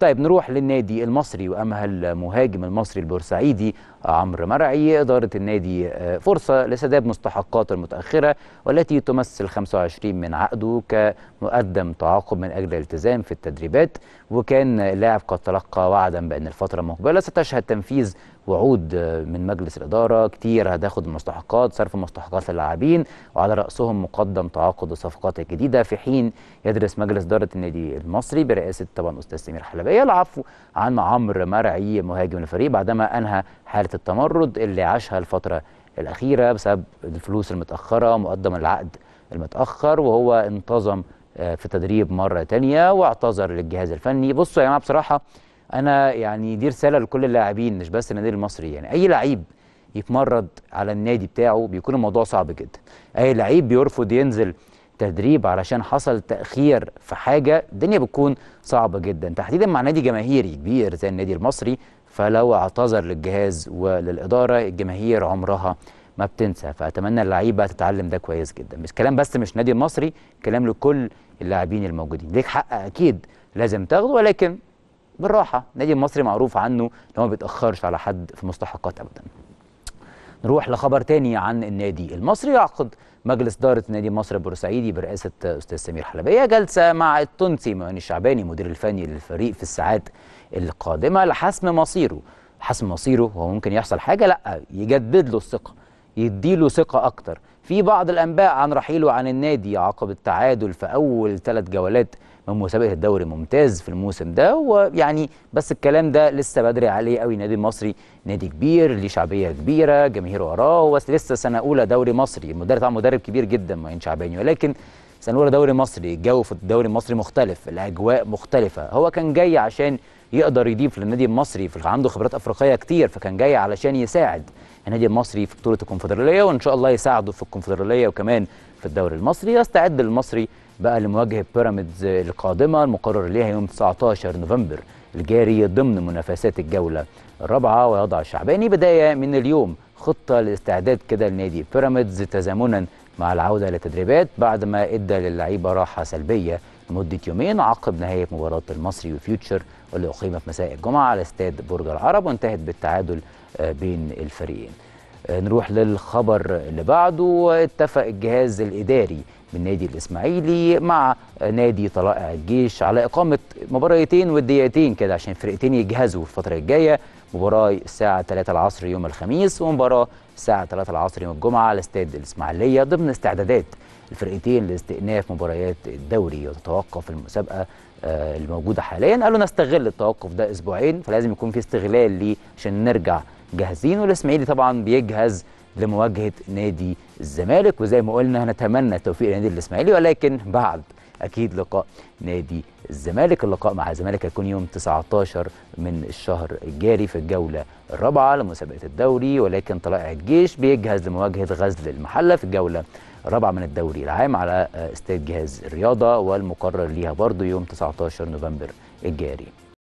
طيب نروح للنادي المصري وامها المهاجم المصري البورسعيدي عمرو مرعي اداره النادي آه، فرصه لسداد مستحقاته المتاخره والتي تمثل 25 من عقده كمقدم تعاقب من اجل الالتزام في التدريبات وكان اللاعب قد تلقى وعدا بان الفتره المقبله ستشهد تنفيذ وعود آه، من مجلس الإدارة كتير هتاخد المستحقات صرف مستحقات للاعبين وعلى رأسهم مقدم تعاقد الصفقات الجديدة في حين يدرس مجلس إدارة النادي المصري برئاسة طبعا أستاذ سمير حلبية العفو عن عمرو مرعي مهاجم الفريق بعدما أنهى حالة التمرد اللي عاشها الفترة الأخيرة بسبب الفلوس المتأخرة مقدم العقد المتأخر وهو انتظم آه، في تدريب مرة تانية واعتذر للجهاز الفني بصوا يا جماعة بصراحة انا يعني دي رساله لكل اللاعبين مش بس النادي المصري يعني اي لعيب يتمرد على النادي بتاعه بيكون الموضوع صعب جدا اي لعيب بيرفض ينزل تدريب علشان حصل تاخير في حاجه الدنيا بتكون صعبه جدا تحديدا مع نادي جماهيري كبير زي النادي المصري فلو اعتذر للجهاز وللاداره الجماهير عمرها ما بتنسى فاتمنى اللعيبه تتعلم ده كويس جدا مش كلام بس مش نادي المصري كلام لكل اللاعبين الموجودين ليك حق اكيد لازم تاخده ولكن بالراحه النادي المصري معروف عنه ان هو ما بيتاخرش على حد في مستحقات ابدا نروح لخبر تاني عن النادي المصري يعقد مجلس إدارة النادي المصري البورسعيدي برئاسة أستاذ سمير حلبية جلسة مع التونسي مؤن الشعباني المدير الفني للفريق في الساعات القادمة لحسم مصيره حسم مصيره هو ممكن يحصل حاجة لا يجدد له الثقة يديله ثقة أكتر في بعض الأنباء عن رحيله عن النادي عقب التعادل في أول ثلاث جولات مسابقه الدوري ممتاز في الموسم ده ويعني بس الكلام ده لسه بدري عليه قوي النادي المصري نادي كبير ليه شعبيه كبيره جماهير وراه هو لسه سنه اولى دوري مصري المدرب طبعا مدرب كبير جدا معين شعباني ولكن سنقول دوري مصري الجو في الدوري المصري مختلف الاجواء مختلفه هو كان جاي عشان يقدر يضيف للنادي المصري في عنده خبرات افريقيه كتير فكان جاي علشان يساعد النادي المصري في بطوله الكونفدراليه وان شاء الله يساعده في الكونفدراليه وكمان في الدوري المصري يستعد المصري بقى لمواجهه بيراميدز القادمه المقرر ليها يوم 19 نوفمبر الجاري ضمن منافسات الجوله الرابعه ويضع الشعباني بدايه من اليوم خطه لاستعداد كده لنادي بيراميدز تزامنا مع العودة للتدريبات بعد ما إدى للعيبة راحة سلبية لمدة يومين عقب نهاية مباراة المصري وفيوتشر واللي أقيمت مساء الجمعة على استاد برج العرب وانتهت بالتعادل آه، بين الفريقين آه، نروح للخبر اللي بعده اتفق الجهاز الإداري من نادي الإسماعيلي مع نادي طلائع الجيش على إقامة مباراتين وديتين كده عشان فرقتين يجهزوا الفترة الجاية مباراة الساعة 3 العصر يوم الخميس ومباراة الساعة 3 العصر يوم الجمعة على استاد الإسماعيلية ضمن استعدادات الفرقتين لاستئناف مباريات الدوري وتتوقف المسابقة آه، الموجودة حاليا قالوا نستغل التوقف ده أسبوعين فلازم يكون في استغلال ليه عشان نرجع جاهزين والاسماعيلي طبعا بيجهز لمواجهه نادي الزمالك وزي ما قلنا هنتمنى التوفيق لنادي الاسماعيلي ولكن بعد اكيد لقاء نادي الزمالك اللقاء مع الزمالك هيكون يوم 19 من الشهر الجاري في الجوله الرابعه لمسابقه الدوري ولكن طلائع الجيش بيجهز لمواجهه غزل المحله في الجوله الرابعه من الدوري العام على آه، استاد جهاز الرياضه والمقرر ليها برضو يوم 19 نوفمبر الجاري